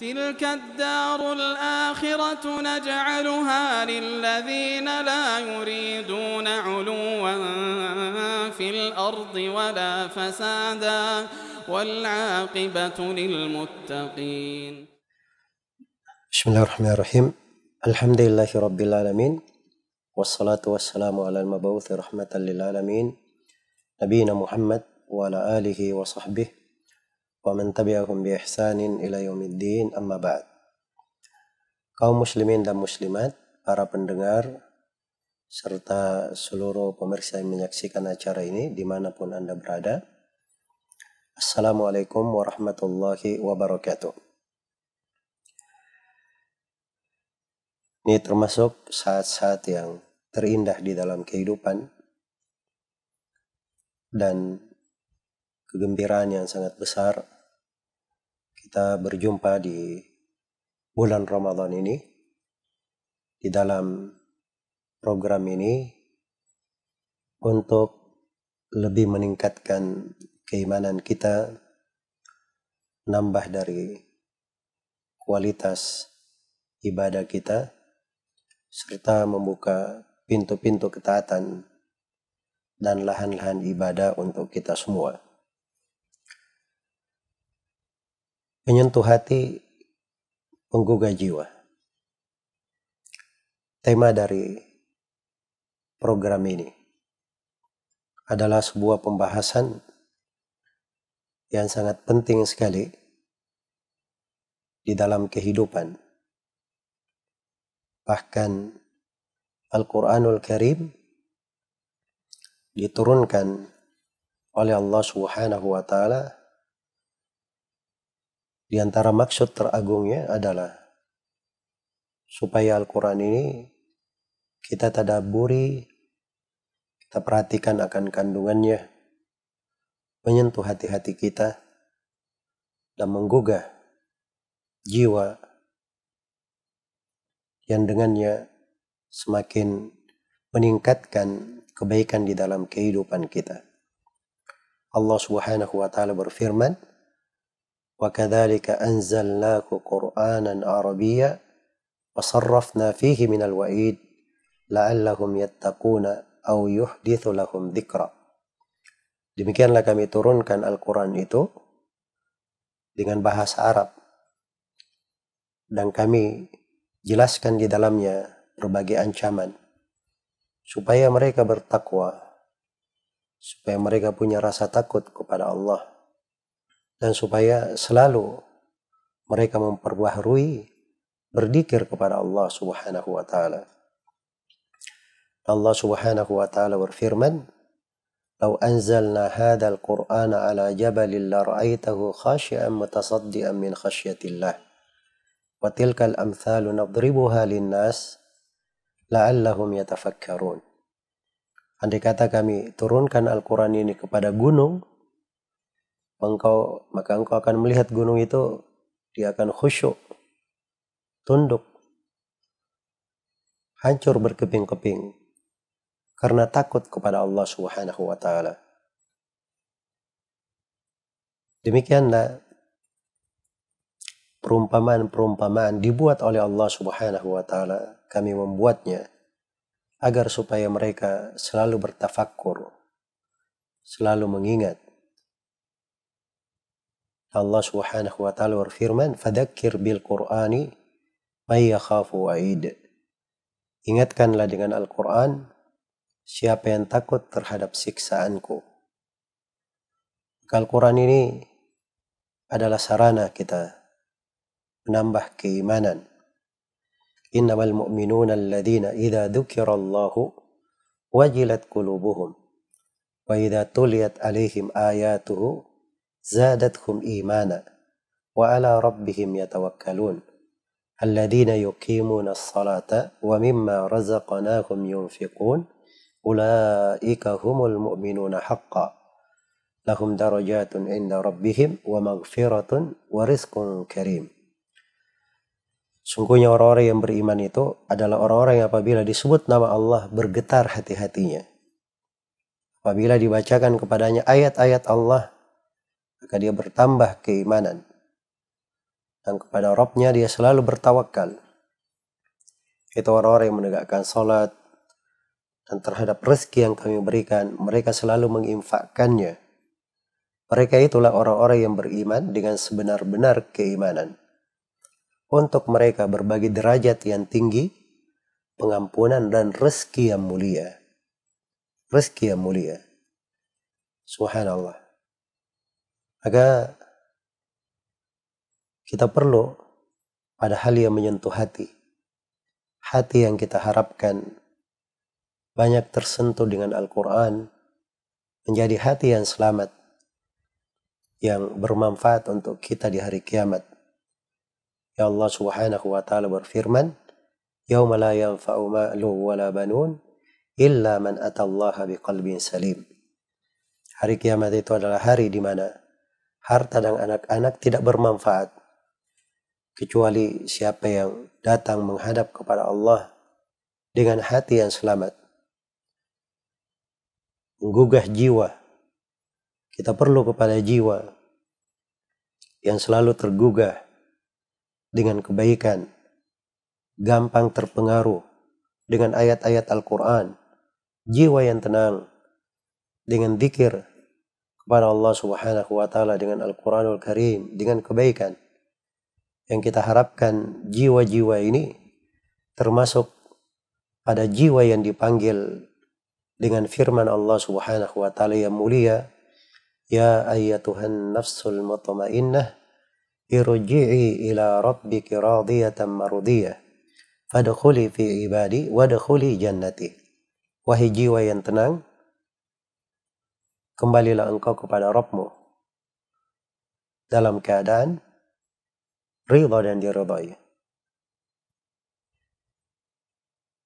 تلك الدار الآخرة نجعلها للذين لا يريدون علوا في الأرض ولا فسادا والعاقبة للمتقين بسم الله الرحمن الرحيم الحمد لله رب العالمين والصلاة والسلام على المبعوث رحمة للعالمين نبينا محمد وعلى آله وصحبه ومن tabi'ahum bi ihsanin ila yaumiddin amma ba'd. Kaum muslimin dan muslimat, para pendengar, serta seluruh pemirsa yang menyaksikan acara ini dimanapun Anda berada. Assalamualaikum warahmatullahi wabarakatuh. Ini termasuk saat-saat yang terindah di dalam kehidupan dan kegembiraan yang sangat besar kita berjumpa di bulan Ramadan ini di dalam program ini untuk lebih meningkatkan keimanan kita nambah dari kualitas ibadah kita serta membuka pintu-pintu ketaatan dan lahan-lahan ibadah untuk kita semua. menyentuh hati, menggugah jiwa. Tema dari program ini adalah sebuah pembahasan yang sangat penting sekali di dalam kehidupan. Bahkan Al-Quranul Karim diturunkan oleh Allah Subhanahu wa Ta'ala di antara maksud teragungnya adalah supaya Al-Quran ini kita tadaburi, kita perhatikan akan kandungannya, menyentuh hati-hati kita, dan menggugah jiwa yang dengannya semakin meningkatkan kebaikan di dalam kehidupan kita. Allah Subhanahu wa taala berfirman, وكذلك أنزلناه قرآنا عربيا وصرفنا فيه من الوعيد لعلهم يتقون أو يحدث لهم ذكرا Demikianlah kami turunkan Al-Quran itu dengan bahasa Arab. Dan kami jelaskan di dalamnya berbagai ancaman. Supaya mereka bertakwa. Supaya mereka punya rasa takut kepada Allah dan supaya selalu mereka memperbaharui berzikir kepada Allah Subhanahu wa taala. Allah Subhanahu wa taala berfirman, "Lau anzalna hadzal Qur'ana ala jabalin la ra'aitahu khashi'an mutasaddian min khasyatillah." Wa tilkal amthalu nadribuha lin-nas la'allahum yatafakkarun. Andai kata kami turunkan Al-Quran ini kepada gunung, engkau maka engkau akan melihat gunung itu dia akan khusyuk tunduk hancur berkeping-keping karena takut kepada Allah Subhanahu wa taala demikianlah perumpamaan-perumpamaan dibuat oleh Allah Subhanahu wa taala kami membuatnya agar supaya mereka selalu bertafakur selalu mengingat Allah Subhanahu wa taala berfirman, "Fadzakir bil Qur'ani may yakhafu wa'id." Ingatkanlah dengan Al-Qur'an siapa yang takut terhadap siksaanku. Al-Qur'an ini adalah sarana kita menambah keimanan. Innamal mu'minuna alladhina idza dzukirallahu wajilat qulubuhum wa idza tuliyat alaihim ayatuhu زادتهم إيمانا وعلى ربهم يتوكلون الذين يقيمون الصلاة ومما رزقناهم ينفقون أولئك هم المؤمنون حقا لهم درجات عند ربهم ومغفرة ورزق كريم Sungguhnya orang-orang yang beriman itu adalah orang-orang yang apabila disebut nama Allah bergetar hati-hatinya. Apabila dibacakan kepadanya ayat-ayat Allah maka dia bertambah keimanan. Dan kepada Robnya dia selalu bertawakal. Itu orang-orang yang menegakkan sholat, dan terhadap rezeki yang kami berikan, mereka selalu menginfakkannya. Mereka itulah orang-orang yang beriman dengan sebenar-benar keimanan. Untuk mereka berbagi derajat yang tinggi, pengampunan dan rezeki yang mulia. Rezeki yang mulia. Subhanallah. Maka kita perlu pada hal yang menyentuh hati. Hati yang kita harapkan banyak tersentuh dengan Al-Quran menjadi hati yang selamat yang bermanfaat untuk kita di hari kiamat. Ya Allah Subhanahu wa taala berfirman, Yawma la yanfa'u ma'lu wa la banun illa man atallaha biqalbin salim." Hari kiamat itu adalah hari di mana harta dan anak-anak tidak bermanfaat kecuali siapa yang datang menghadap kepada Allah dengan hati yang selamat menggugah jiwa kita perlu kepada jiwa yang selalu tergugah dengan kebaikan gampang terpengaruh dengan ayat-ayat Al-Quran jiwa yang tenang dengan zikir kepada Allah Subhanahu wa taala dengan Al-Qur'anul Karim, dengan kebaikan. Yang kita harapkan jiwa-jiwa ini termasuk pada jiwa yang dipanggil dengan firman Allah Subhanahu wa taala yang mulia, "Ya ayyatuhan nafsul mutmainnah, irji'i ila rabbiki radiyatan mardiyah, fadkhuli fi ibadi wadkhuli jannati." Wahai jiwa yang tenang, kembalilah engkau kepada Rabbmu dalam keadaan ridha dan diridhai.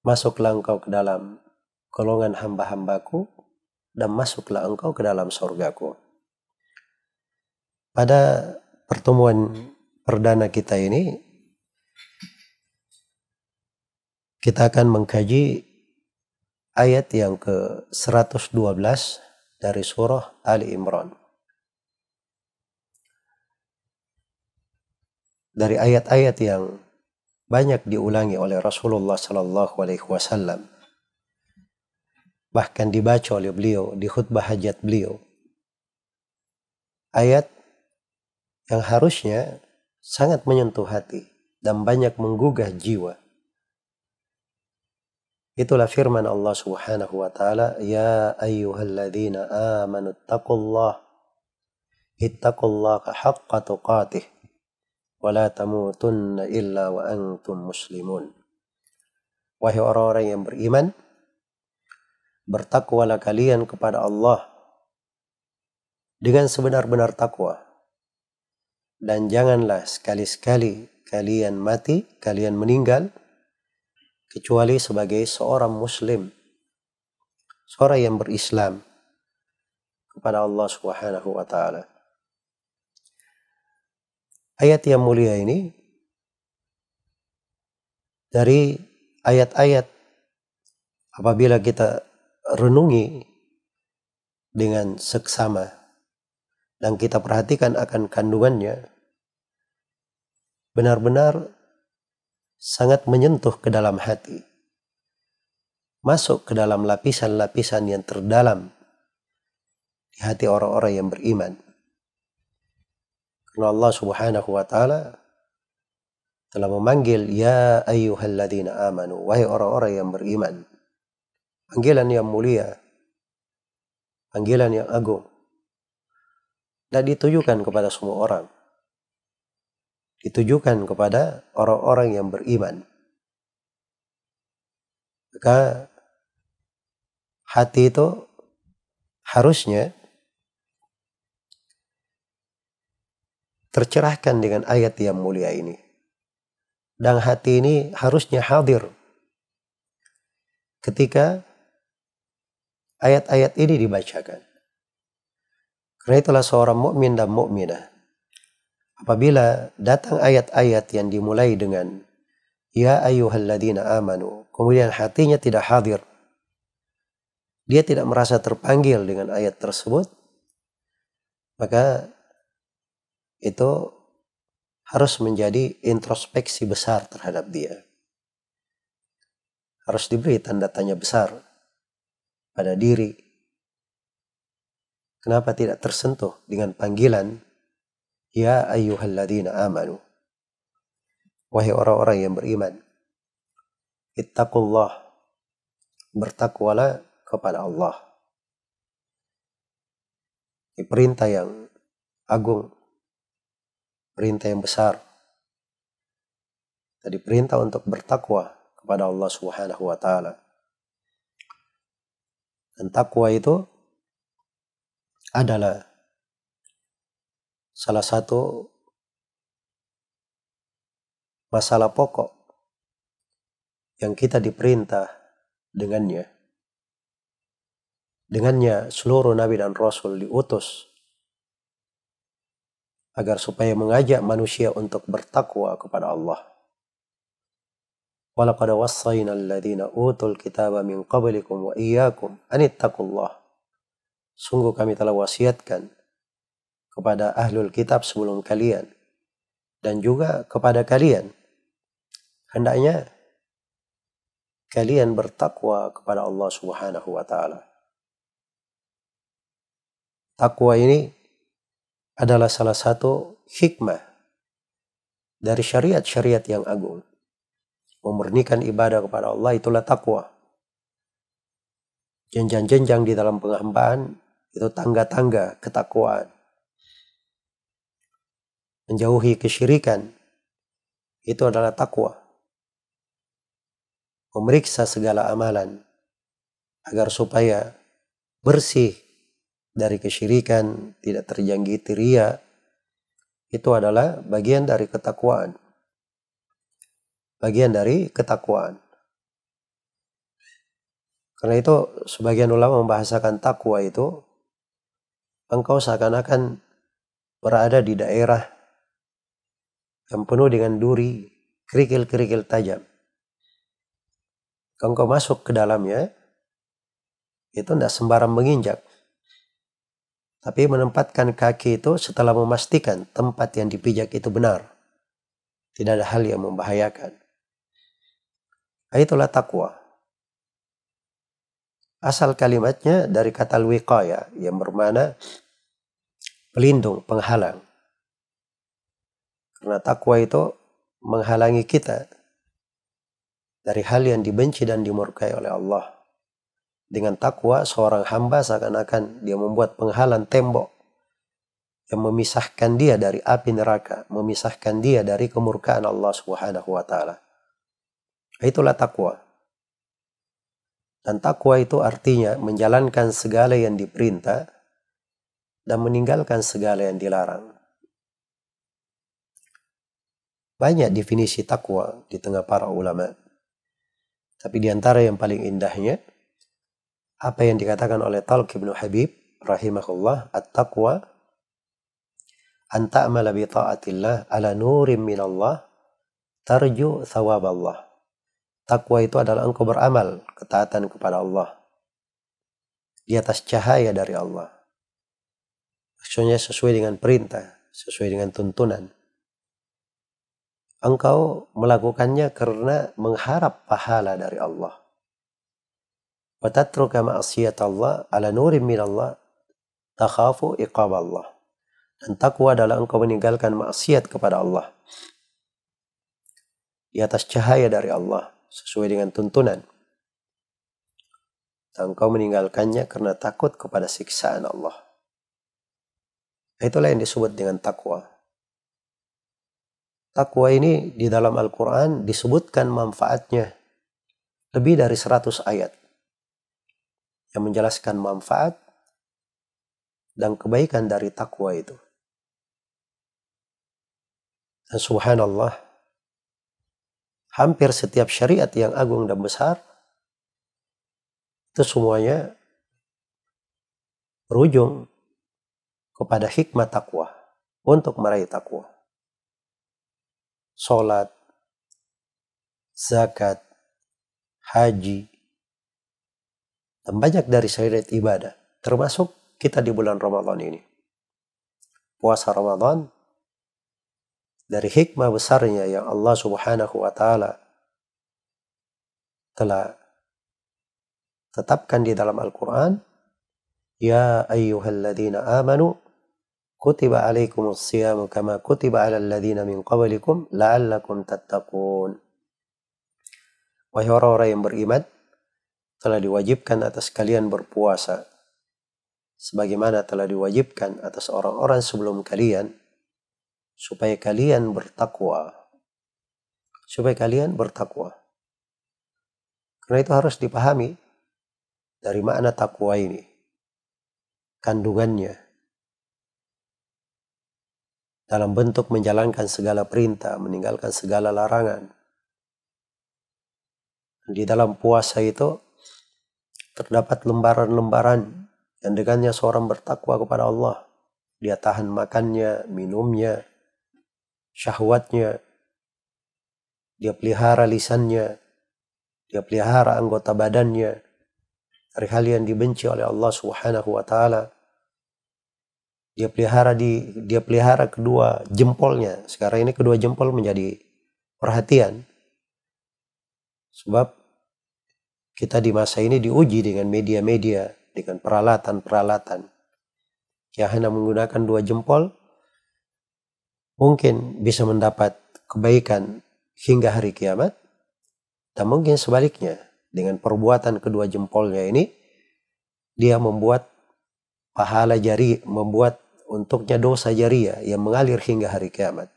Masuklah engkau ke dalam golongan hamba-hambaku dan masuklah engkau ke dalam surgaku. Pada pertemuan perdana kita ini kita akan mengkaji ayat yang ke 112 dari surah Ali Imran. Dari ayat-ayat yang banyak diulangi oleh Rasulullah Sallallahu Alaihi Wasallam, bahkan dibaca oleh beliau di khutbah hajat beliau. Ayat yang harusnya sangat menyentuh hati dan banyak menggugah jiwa Itulah firman Allah Subhanahu wa taala, "Ya ayyuhalladzina amanu taqullah ittaqullaha haqqa tuqatih wa la tamutunna illa wa antum muslimun." Wahai orang-orang yang beriman, bertakwalah kalian kepada Allah dengan sebenar-benar takwa. Dan janganlah sekali-sekali kalian mati, kalian meninggal kecuali sebagai seorang muslim seorang yang berislam kepada Allah Subhanahu wa taala ayat yang mulia ini dari ayat-ayat apabila kita renungi dengan seksama dan kita perhatikan akan kandungannya benar-benar sangat menyentuh ke dalam hati. Masuk ke dalam lapisan-lapisan yang terdalam di hati orang-orang yang beriman. Karena Allah Subhanahu wa taala telah memanggil ya ayyuhalladzina amanu wahai orang-orang yang beriman. Panggilan yang mulia, panggilan yang agung. Dan ditujukan kepada semua orang ditujukan kepada orang-orang yang beriman. Maka hati itu harusnya tercerahkan dengan ayat yang mulia ini. Dan hati ini harusnya hadir ketika ayat-ayat ini dibacakan. Karena itulah seorang mukmin dan mukminah Apabila datang ayat-ayat yang dimulai dengan Ya ayyuhalladzina amanu Kemudian hatinya tidak hadir Dia tidak merasa terpanggil dengan ayat tersebut Maka itu harus menjadi introspeksi besar terhadap dia harus diberi tanda tanya besar pada diri. Kenapa tidak tersentuh dengan panggilan Ya ayyuhalladzina amanu. Wahai orang-orang yang beriman. Ittaqullah. Bertakwalah kepada Allah. Ini perintah yang agung. Perintah yang besar. Tadi perintah untuk bertakwa kepada Allah Subhanahu wa taala. Dan takwa itu adalah salah satu masalah pokok yang kita diperintah dengannya. Dengannya seluruh nabi dan rasul diutus agar supaya mengajak manusia untuk bertakwa kepada Allah. Walaqad wassayna alladhina utul kitaba min qablikum wa iyyakum an Sungguh kami telah wasiatkan kepada ahlul kitab sebelum kalian dan juga kepada kalian hendaknya kalian bertakwa kepada Allah Subhanahu wa taala. Takwa ini adalah salah satu hikmah dari syariat-syariat yang agung. Memurnikan ibadah kepada Allah itulah takwa. Jenjang-jenjang di dalam penghambaan itu tangga-tangga ketakwaan menjauhi kesyirikan itu adalah takwa. Memeriksa segala amalan agar supaya bersih dari kesyirikan, tidak terjangkiti ria. Itu adalah bagian dari ketakwaan. Bagian dari ketakwaan. Karena itu sebagian ulama membahasakan takwa itu engkau seakan-akan berada di daerah yang penuh dengan duri, kerikil-kerikil tajam. Kalau kau masuk ke dalamnya, itu tidak sembarang menginjak. Tapi menempatkan kaki itu setelah memastikan tempat yang dipijak itu benar. Tidak ada hal yang membahayakan. Nah, itulah takwa. Asal kalimatnya dari kata wiqaya yang bermana pelindung, penghalang. Karena takwa itu menghalangi kita dari hal yang dibenci dan dimurkai oleh Allah. Dengan takwa seorang hamba seakan-akan dia membuat penghalang tembok yang memisahkan dia dari api neraka, memisahkan dia dari kemurkaan Allah Subhanahu wa taala. Itulah takwa. Dan takwa itu artinya menjalankan segala yang diperintah dan meninggalkan segala yang dilarang. Banyak definisi takwa di tengah para ulama. Tapi di antara yang paling indahnya apa yang dikatakan oleh Talq ibn Habib rahimahullah at-taqwa an ta'mala bi ta'atillah ala nurim minallah tarju thawab Allah. Takwa itu adalah engkau beramal ketaatan kepada Allah di atas cahaya dari Allah. Maksudnya sesuai dengan perintah, sesuai dengan tuntunan engkau melakukannya karena mengharap pahala dari Allah. Watatruka ma'asiyat Allah ala nurim min Allah takhafu iqab Allah. Dan takwa adalah engkau meninggalkan maksiat kepada Allah. Di atas cahaya dari Allah sesuai dengan tuntunan. Dan engkau meninggalkannya karena takut kepada siksaan Allah. Itulah yang disebut dengan takwa. Takwa ini di dalam Al-Quran disebutkan manfaatnya lebih dari 100 ayat yang menjelaskan manfaat dan kebaikan dari takwa itu. Dan subhanallah, hampir setiap syariat yang agung dan besar, itu semuanya berujung kepada hikmat takwa untuk meraih takwa sholat, zakat, haji, dan banyak dari syariat ibadah. Termasuk kita di bulan Ramadan ini. Puasa Ramadan dari hikmah besarnya yang Allah Subhanahu wa taala telah tetapkan di dalam Al-Qur'an, "Ya ayyuhalladzina amanu kutiba alaikumus siyamu kama kutiba ala alladhina min qablikum la'allakum tattaqun. Wahai orang-orang yang beriman, telah diwajibkan atas kalian berpuasa sebagaimana telah diwajibkan atas orang-orang sebelum kalian supaya kalian bertakwa. Supaya kalian bertakwa. Karena itu harus dipahami dari makna takwa ini. Kandungannya dalam bentuk menjalankan segala perintah, meninggalkan segala larangan. Di dalam puasa itu terdapat lembaran-lembaran yang dengannya seorang bertakwa kepada Allah. Dia tahan makannya, minumnya, syahwatnya. Dia pelihara lisannya. Dia pelihara anggota badannya. Dari hal yang dibenci oleh Allah subhanahu wa ta'ala dia pelihara di dia pelihara kedua jempolnya sekarang ini kedua jempol menjadi perhatian sebab kita di masa ini diuji dengan media-media dengan peralatan-peralatan yang hanya menggunakan dua jempol mungkin bisa mendapat kebaikan hingga hari kiamat dan mungkin sebaliknya dengan perbuatan kedua jempolnya ini dia membuat pahala jari membuat untuknya dosa jariah yang mengalir hingga hari kiamat.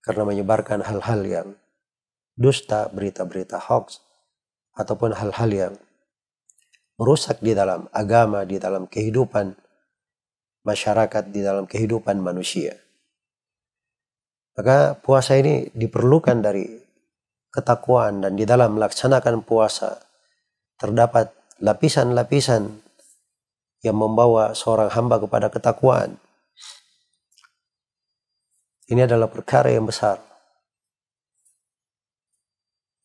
Karena menyebarkan hal-hal yang dusta, berita-berita hoax, ataupun hal-hal yang merusak di dalam agama, di dalam kehidupan masyarakat, di dalam kehidupan manusia. Maka puasa ini diperlukan dari ketakuan dan di dalam melaksanakan puasa terdapat lapisan-lapisan yang membawa seorang hamba kepada ketakwaan. Ini adalah perkara yang besar.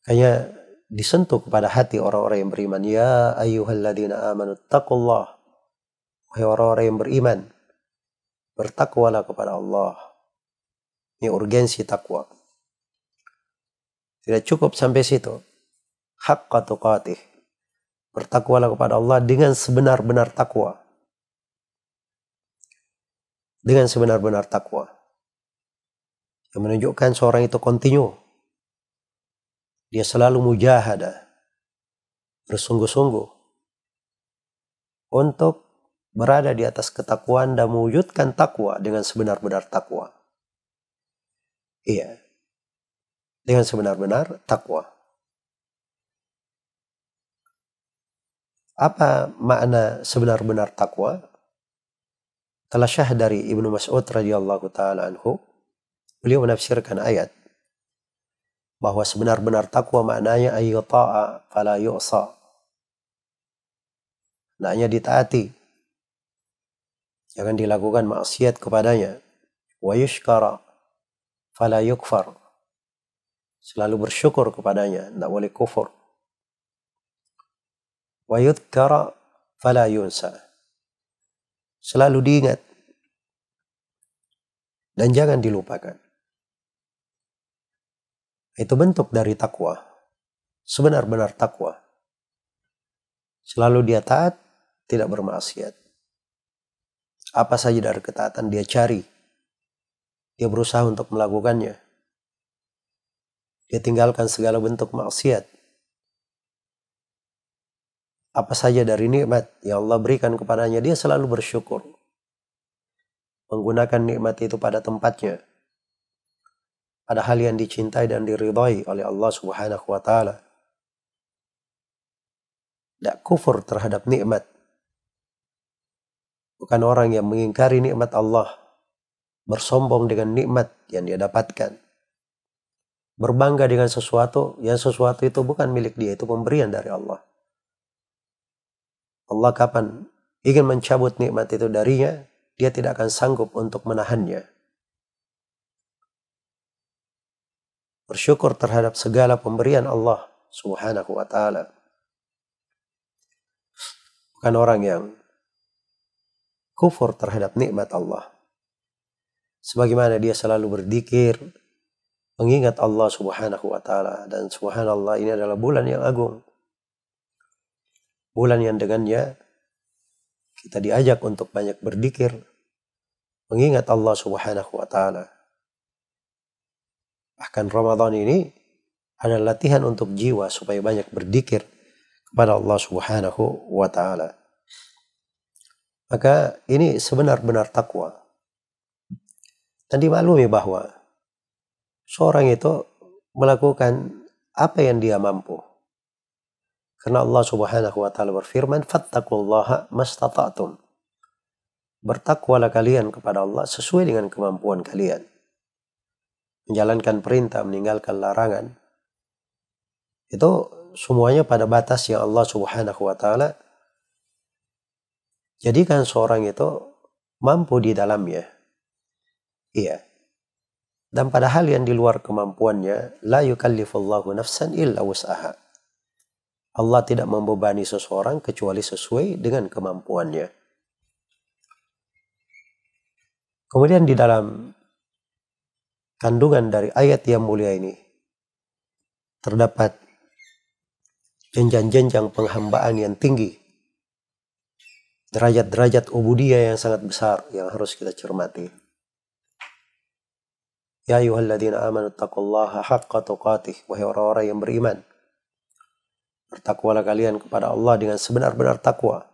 Hanya disentuh kepada hati orang-orang yang beriman. Ya ayuhalladina amanu taqullah. Wahai orang-orang yang beriman. Bertakwalah kepada Allah. Ini urgensi takwa. Tidak cukup sampai situ. Hakka tuqatih Bertakwalah kepada Allah dengan sebenar-benar takwa. Dengan sebenar-benar takwa. Yang menunjukkan seorang itu kontinu. Dia selalu mujahadah, Bersungguh-sungguh. Untuk berada di atas ketakuan dan mewujudkan takwa dengan sebenar-benar takwa. Iya. Dengan sebenar-benar takwa. apa makna sebenar-benar takwa? Telah syah dari Ibnu Mas'ud radhiyallahu taala anhu, beliau menafsirkan ayat bahwa sebenar-benar takwa maknanya ayyuta'a fala yu'sa. Hendaknya ditaati. Jangan dilakukan maksiat kepadanya. Wa yushkara fala yukfar. Selalu bersyukur kepadanya, tidak boleh kufur wa yudhkara fala yunsa. Selalu diingat dan jangan dilupakan. Itu bentuk dari takwa. Sebenar-benar takwa. Selalu dia taat, tidak bermaksiat. Apa saja dari ketaatan dia cari. Dia berusaha untuk melakukannya. Dia tinggalkan segala bentuk maksiat apa saja dari nikmat yang Allah berikan kepadanya dia selalu bersyukur menggunakan nikmat itu pada tempatnya pada hal yang dicintai dan diridhai oleh Allah Subhanahu wa taala tidak kufur terhadap nikmat bukan orang yang mengingkari nikmat Allah bersombong dengan nikmat yang dia dapatkan berbangga dengan sesuatu yang sesuatu itu bukan milik dia itu pemberian dari Allah Allah kapan ingin mencabut nikmat itu darinya, dia tidak akan sanggup untuk menahannya. Bersyukur terhadap segala pemberian Allah Subhanahu wa taala. Bukan orang yang kufur terhadap nikmat Allah. Sebagaimana dia selalu berdikir, mengingat Allah Subhanahu wa taala dan subhanallah ini adalah bulan yang agung bulan yang dengannya kita diajak untuk banyak berdikir, mengingat Allah Subhanahu wa taala. Bahkan Ramadan ini ada latihan untuk jiwa supaya banyak berdikir kepada Allah Subhanahu wa taala. Maka ini sebenar-benar takwa. Dan dimaklumi bahwa seorang itu melakukan apa yang dia mampu karena Allah Subhanahu wa taala berfirman, Fattakullaha mastata'atum. Bertakwalah kalian kepada Allah sesuai dengan kemampuan kalian. Menjalankan perintah, meninggalkan larangan. Itu semuanya pada batas yang Allah Subhanahu wa taala jadikan seorang itu mampu di dalamnya. Iya. Dan pada hal yang di luar kemampuannya, la yukallifullahu nafsan illa wus'aha Allah tidak membebani seseorang kecuali sesuai dengan kemampuannya. Kemudian di dalam kandungan dari ayat yang mulia ini terdapat jenjang-jenjang penghambaan yang tinggi. Derajat-derajat ubudiyah yang sangat besar yang harus kita cermati. Ya ayuhalladzina amanu taqullaha haqqa tuqatih. Wahai orang-orang yang beriman bertakwalah kalian kepada Allah dengan sebenar-benar takwa.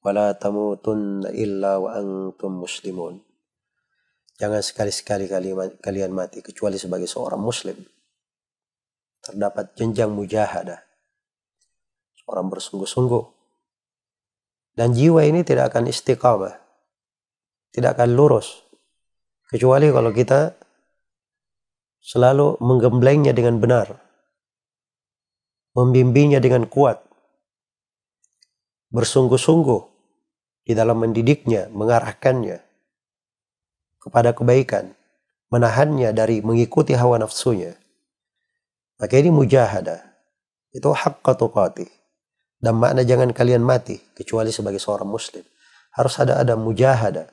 Wala tamutunna illa wa antum muslimun. Jangan sekali-sekali kalian mati kecuali sebagai seorang muslim. Terdapat jenjang mujahadah. seorang bersungguh-sungguh. Dan jiwa ini tidak akan istiqamah. Tidak akan lurus. Kecuali kalau kita selalu menggemblengnya dengan benar membimbingnya dengan kuat, bersungguh-sungguh di dalam mendidiknya, mengarahkannya kepada kebaikan, menahannya dari mengikuti hawa nafsunya. Maka ini mujahadah. Itu hak tuqati. Dan makna jangan kalian mati kecuali sebagai seorang muslim. Harus ada ada mujahadah,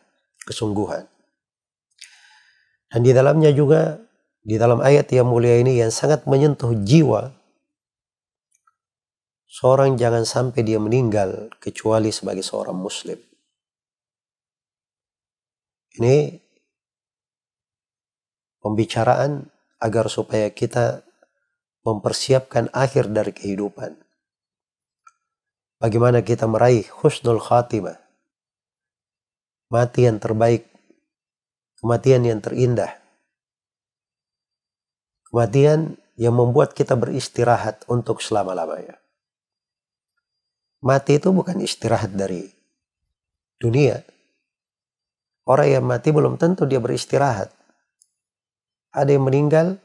kesungguhan. Dan di dalamnya juga di dalam ayat yang mulia ini yang sangat menyentuh jiwa seorang jangan sampai dia meninggal kecuali sebagai seorang muslim. Ini pembicaraan agar supaya kita mempersiapkan akhir dari kehidupan. Bagaimana kita meraih husnul khatimah. Mati yang terbaik. Kematian yang terindah. Kematian yang membuat kita beristirahat untuk selama-lamanya. Mati itu bukan istirahat dari dunia. Orang yang mati belum tentu dia beristirahat. Ada yang meninggal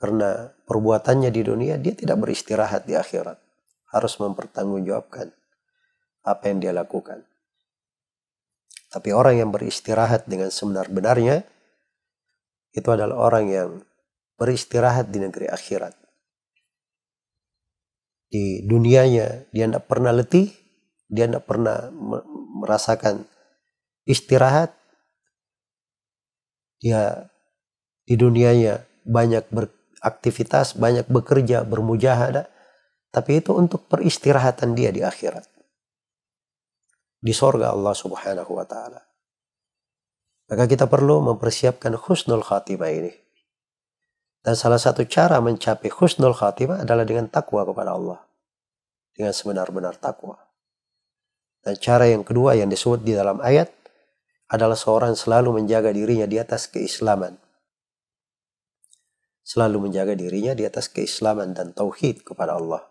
karena perbuatannya di dunia, dia tidak beristirahat di akhirat. Harus mempertanggungjawabkan apa yang dia lakukan. Tapi orang yang beristirahat dengan sebenar-benarnya, itu adalah orang yang beristirahat di negeri akhirat di dunianya dia tidak pernah letih dia tidak pernah merasakan istirahat dia di dunianya banyak beraktivitas banyak bekerja bermujahadah tapi itu untuk peristirahatan dia di akhirat di sorga Allah subhanahu wa ta'ala maka kita perlu mempersiapkan khusnul khatibah ini dan salah satu cara mencapai husnul khatimah adalah dengan takwa kepada Allah. Dengan sebenar-benar takwa. Dan cara yang kedua yang disebut di dalam ayat adalah seorang selalu menjaga dirinya di atas keislaman. Selalu menjaga dirinya di atas keislaman dan tauhid kepada Allah.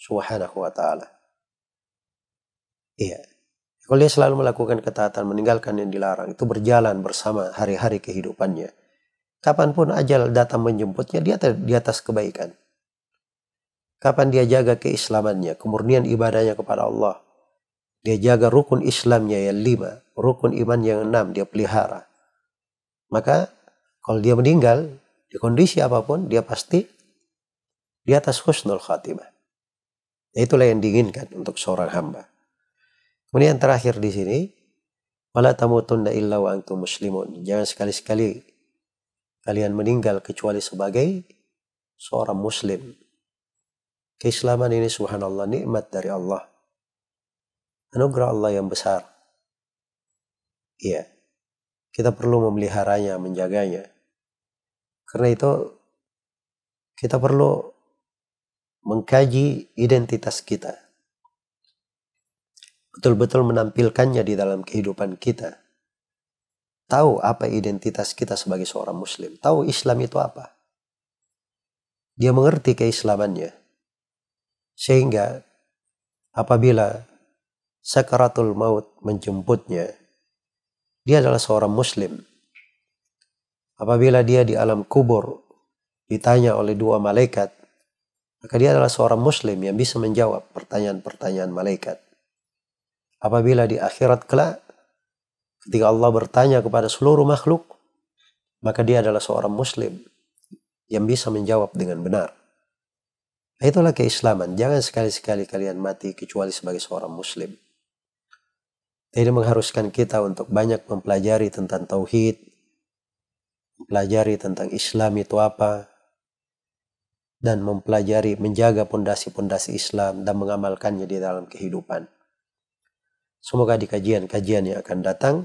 Subhanahu wa ta'ala. Iya. Kalau dia selalu melakukan ketaatan, meninggalkan yang dilarang, itu berjalan bersama hari-hari kehidupannya Kapanpun ajal datang menjemputnya, dia di atas kebaikan. Kapan dia jaga keislamannya, kemurnian ibadahnya kepada Allah. Dia jaga rukun Islamnya yang lima, rukun iman yang enam, dia pelihara. Maka kalau dia meninggal, di kondisi apapun, dia pasti di atas husnul khatimah. Itulah yang diinginkan untuk seorang hamba. Kemudian terakhir di sini, wala tamutunna illa wa antum muslimun. Jangan sekali-sekali kalian meninggal kecuali sebagai seorang muslim. Keislaman ini subhanallah nikmat dari Allah. Anugerah Allah yang besar. Iya. Kita perlu memeliharanya, menjaganya. Karena itu kita perlu mengkaji identitas kita. Betul-betul menampilkannya di dalam kehidupan kita Tahu apa identitas kita sebagai seorang muslim. Tahu Islam itu apa. Dia mengerti keislamannya. Sehingga apabila sakaratul maut menjemputnya, dia adalah seorang muslim. Apabila dia di alam kubur ditanya oleh dua malaikat, maka dia adalah seorang muslim yang bisa menjawab pertanyaan-pertanyaan malaikat. Apabila di akhirat kelak, Ketika Allah bertanya kepada seluruh makhluk, maka dia adalah seorang muslim yang bisa menjawab dengan benar. Nah, itulah keislaman. Jangan sekali-sekali kalian mati kecuali sebagai seorang muslim. Ini mengharuskan kita untuk banyak mempelajari tentang tauhid, mempelajari tentang Islam itu apa, dan mempelajari menjaga pondasi-pondasi Islam dan mengamalkannya di dalam kehidupan. Semoga di kajian-kajian yang akan datang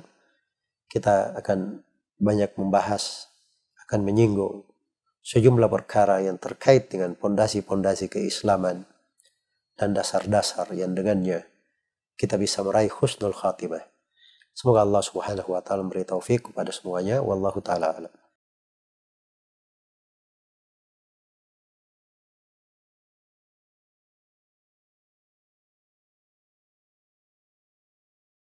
kita akan banyak membahas, akan menyinggung sejumlah perkara yang terkait dengan pondasi-pondasi keislaman dan dasar-dasar yang dengannya kita bisa meraih khusnul khatimah. Semoga Allah Subhanahu wa taala memberi taufik kepada semuanya. Wallahu taala alam.